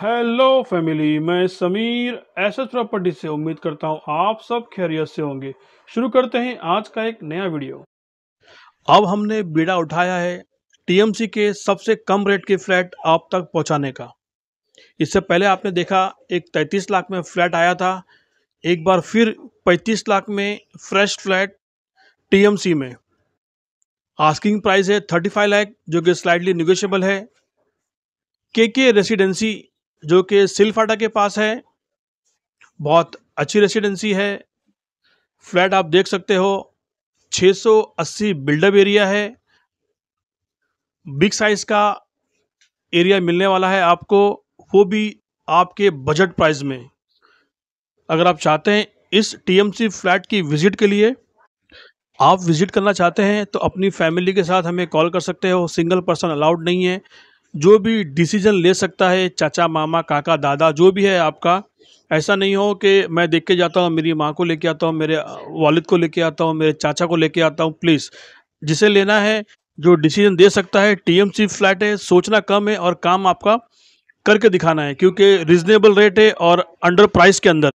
hello family मैं Sameer S S property से उम्मीद करता हूँ आप सब खैरियत से होंगे शुरू करते हैं आज का एक नया वीडियो अब हमने बीड़ा उठाया है टीएमसी के सबसे कम रेट के फ्लैट आप तक पहुँचाने का इससे पहले आपने देखा एक 33 लाख में फ्लैट आया था एक बार फिर 35 लाख में फ्रेश फ्लैट टीएमसी में आस्किंग प्राइस है थर्टी लाख जो कि स्लाइडली निगोशियबल है के के रेसिडेंसी जो कि सिलफाटा के पास है बहुत अच्छी रेसिडेंसी है फ्लैट आप देख सकते हो 680 बिल्डअप एरिया है बिग साइज का एरिया मिलने वाला है आपको वो भी आपके बजट प्राइस में अगर आप चाहते हैं इस टीएमसी फ्लैट की विजिट के लिए आप विजिट करना चाहते हैं तो अपनी फैमिली के साथ हमें कॉल कर सकते हो सिंगल पर्सन अलाउड नहीं है जो भी डिसीजन ले सकता है चाचा मामा काका दादा जो भी है आपका ऐसा नहीं हो कि मैं देख के जाता हूँ मेरी माँ को लेके आता हूँ मेरे वालिद को लेके आता हूँ मेरे चाचा को लेके आता हूँ प्लीज़ जिसे लेना है जो डिसीजन दे सकता है टीएमसी फ्लैट है सोचना कम है और काम आपका करके दिखाना है क्योंकि रिजनेबल रेट है और अंडर प्राइस के अंदर